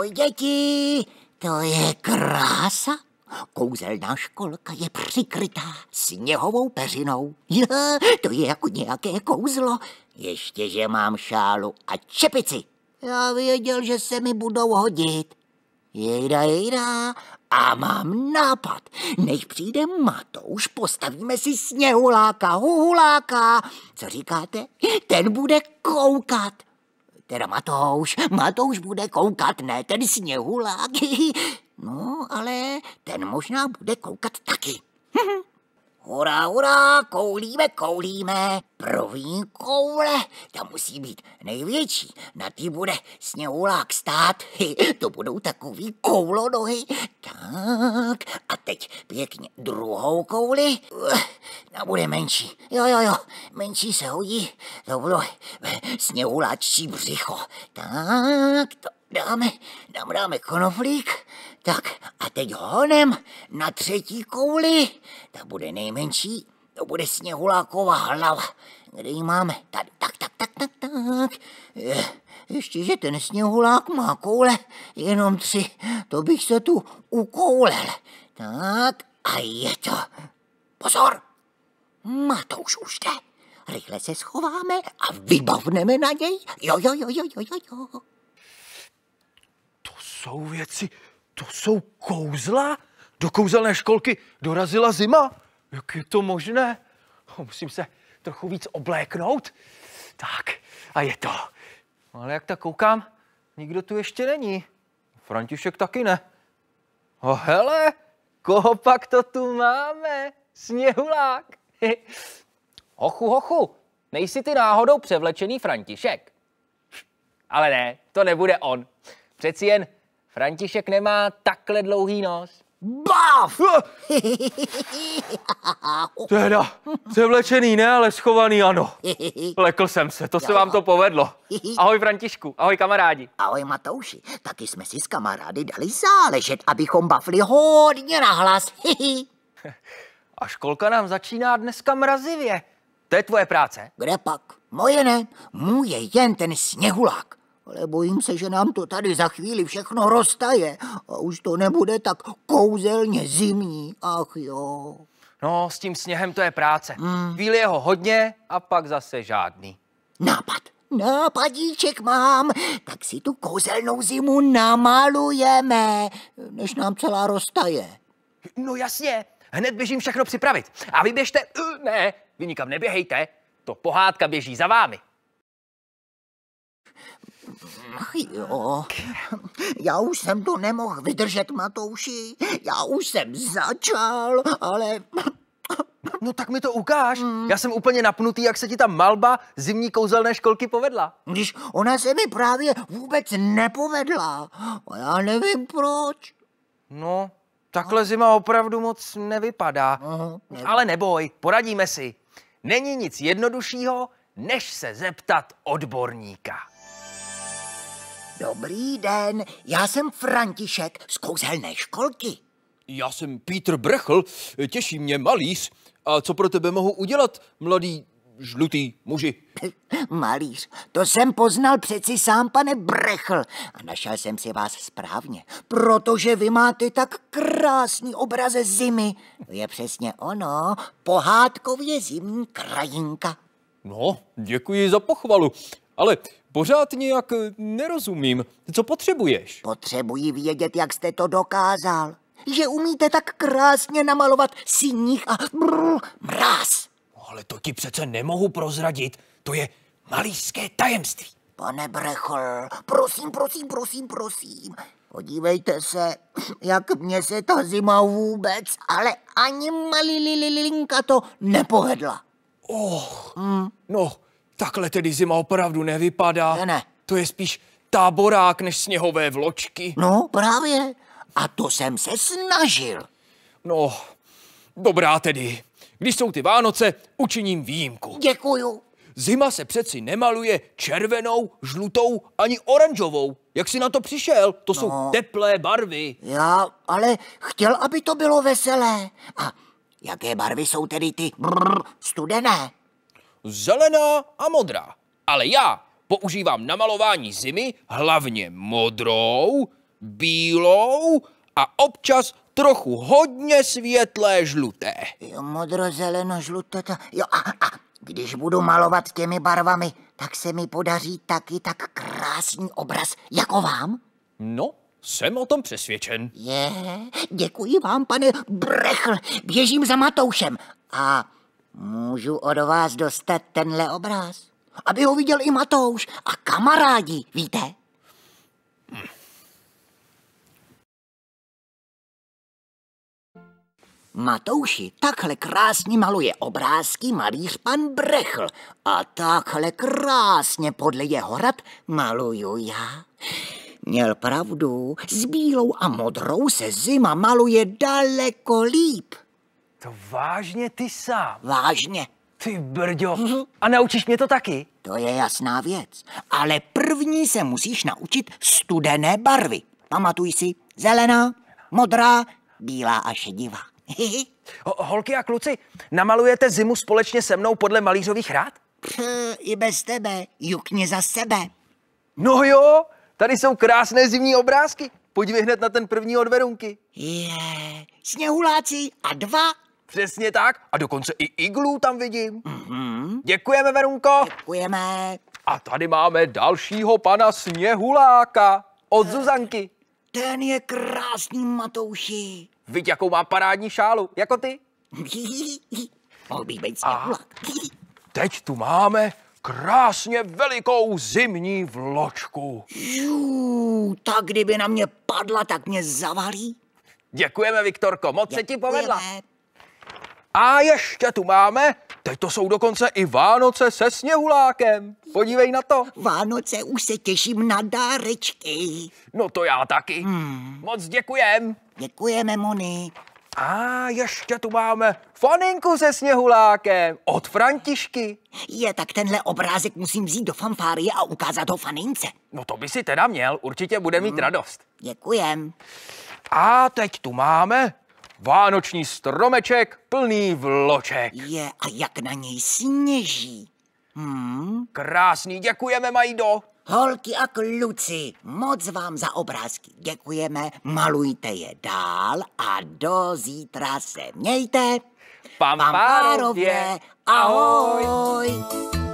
Ahoj děti, to je krása. Kouzelná školka je přikrytá sněhovou peřinou. Jo, to je jako nějaké kouzlo. Ještě, že mám šálu a čepici. Já věděl, že se mi budou hodit. Jejda, jejda, a mám nápad. Než přijde Matouš, postavíme si sněhuláka, huhuláka. Co říkáte? Ten bude koukat. Teda Matouš, Matouš bude koukat, ne ten sněhulák. No, ale ten možná bude koukat taky. Hurá, hurá, koulíme, koulíme. První koule, ta musí být největší. Na ty bude sněhulák stát. To budou takový koulonohy. Tak, a teď pěkně druhou kouli a bude menší. Jo, jo, jo, menší se hodí. To bylo ve břicho. Tak, to dáme, tam dáme konoflík. Tak a teď honem na třetí kouli. Ta bude nejmenší, to bude sněhuláková hlava. Kde ji máme? Tady, tak, tak, tak, tak, tak. Je, ještě, že ten sněhulák má koule, jenom tři. To bych se tu ukoulel. Tak a je to. Pozor! Matouš hm, už jde. Rychle se schováme a vybavneme na něj. Jo, jo, jo, jo, jo, jo. jo. To jsou věci, to jsou kouzla? Do kouzelné školky dorazila zima? Jak je to možné? Musím se trochu víc obléknout. Tak, a je to. No, ale jak tak koukám, nikdo tu ještě není. František taky ne. Oh hele, koho pak to tu máme? Sněhulák. hochu, hochu, nejsi ty náhodou převlečený František? Ale ne, to nebude on. Přeci jen František nemá takhle dlouhý nos. Baf! Teda, převlečený ne, ale schovaný ano. Lekl jsem se, to se vám to povedlo. Ahoj Františku, ahoj kamarádi. Ahoj Matouši, taky jsme si s kamarády dali záležet, abychom bafli hodně nahlas. A školka nám začíná dneska mrazivě. To je tvoje práce. Kde pak? Moje ne. Můj je jen ten sněhulák. Ale bojím se, že nám to tady za chvíli všechno roztaje a už to nebude tak kouzelně zimní. Ach jo. No, s tím sněhem to je práce. Mm. Chvíli je ho hodně a pak zase žádný. Nápad. Nápadíček mám, tak si tu kouzelnou zimu namalujeme, než nám celá roztaje. No jasně, Hned běžím všechno připravit. A vy běžte... Uh, ne, vy nikam neběhejte. To pohádka běží za vámi. Ach jo, já už jsem to nemohl vydržet, Matouši. Já už jsem začal, ale... No tak mi to ukáž. Mm. Já jsem úplně napnutý, jak se ti ta malba zimní kouzelné školky povedla. Když ona se mi právě vůbec nepovedla. A já nevím proč. No, Takhle zima opravdu moc nevypadá. Ale neboj, poradíme si. Není nic jednoduššího, než se zeptat odborníka. Dobrý den, já jsem František z kouzelné školky. Já jsem Pítr Brechl, těší mě malíř. A co pro tebe mohu udělat, mladý žlutý muži. Malíř, to jsem poznal přeci sám, pane Brechl. A našel jsem si vás správně, protože vy máte tak krásný obraze zimy. Je přesně ono, pohádkově zimní krajinka. No, děkuji za pochvalu, ale pořád nějak nerozumím. Co potřebuješ? Potřebuji vědět, jak jste to dokázal. Že umíte tak krásně namalovat siních a brr, mráz. Ale to ti přece nemohu prozradit, to je malířské tajemství. Pane Brechl, prosím, prosím, prosím, prosím, podívejte se, jak mě se ta zima vůbec, ale ani malililinka to nepohedla. Oh. hmm. no, takhle tedy zima opravdu nevypadá. Ne, ne. To je spíš táborák než sněhové vločky. No, právě. A to jsem se snažil. No, dobrá tedy. Když jsou ty Vánoce, učiním výjimku. Děkuju. Zima se přeci nemaluje červenou, žlutou ani oranžovou. Jak jsi na to přišel? To no, jsou teplé barvy. Já, ale chtěl, aby to bylo veselé. A jaké barvy jsou tedy ty brrr, studené? Zelená a modrá. Ale já používám na malování zimy hlavně modrou, bílou a občas trochu hodně světlé žluté. Jo, žluté to... Jo, a, a když budu malovat těmi barvami, tak se mi podaří taky tak krásný obraz jako vám? No, jsem o tom přesvědčen. Je, děkuji vám, pane Brechl. Běžím za Matoušem. A můžu od vás dostat tenhle obraz? Aby ho viděl i Matouš a kamarádi, víte? Hm. Matouši, takhle krásně maluje obrázky malíř pan Brechl a takhle krásně podle jeho rad maluju já. Měl pravdu, s bílou a modrou se zima maluje daleko líp. To vážně ty sám? Vážně. Ty brďo, mhm. a naučíš mě to taky? To je jasná věc, ale první se musíš naučit studené barvy. Pamatuj si, zelená, modrá, bílá a šedivá. Holky a kluci, namalujete zimu společně se mnou podle malířových rád? I bez tebe, jukně za sebe. No jo, tady jsou krásné zimní obrázky. Pojďme hned na ten první od Verunky. Je, sněhuláci a dva. Přesně tak. A dokonce i iglů tam vidím. Mm-hmm. Děkujeme, Verunko. Děkujeme. A tady máme dalšího pana Sněhuláka od eh, Zuzanky. Ten je krásný, Matouši. Vidí, jakou má parádní šálu, jako ty. Mohl být být teď tu máme krásně velikou zimní vločku. Jú, tak kdyby na mě padla, tak mě zavalí. Děkujeme, Viktorko, moc Děkujeme. se ti povedla. A ještě tu máme Teď to jsou dokonce i Vánoce se sněhulákem. Podívej na to. Vánoce už se těším na dárečky. No to já taky. Hmm. Moc děkujem. Děkujeme, Moni. A ještě tu máme faninku se sněhulákem od Františky. Je, tak tenhle obrázek musím vzít do fanfárie a ukázat ho fanince. No to by si teda měl, určitě bude mít hmm. radost. Děkujem. A teď tu máme vánoční stromeček plný vloček. Je a jak na něj sněží. Hmm. Krásný, děkujeme, Majdo. Holky a kluci, moc vám za obrázky děkujeme, malujte je dál a do zítra se mějte. Pampárově, ahoj! ahoj.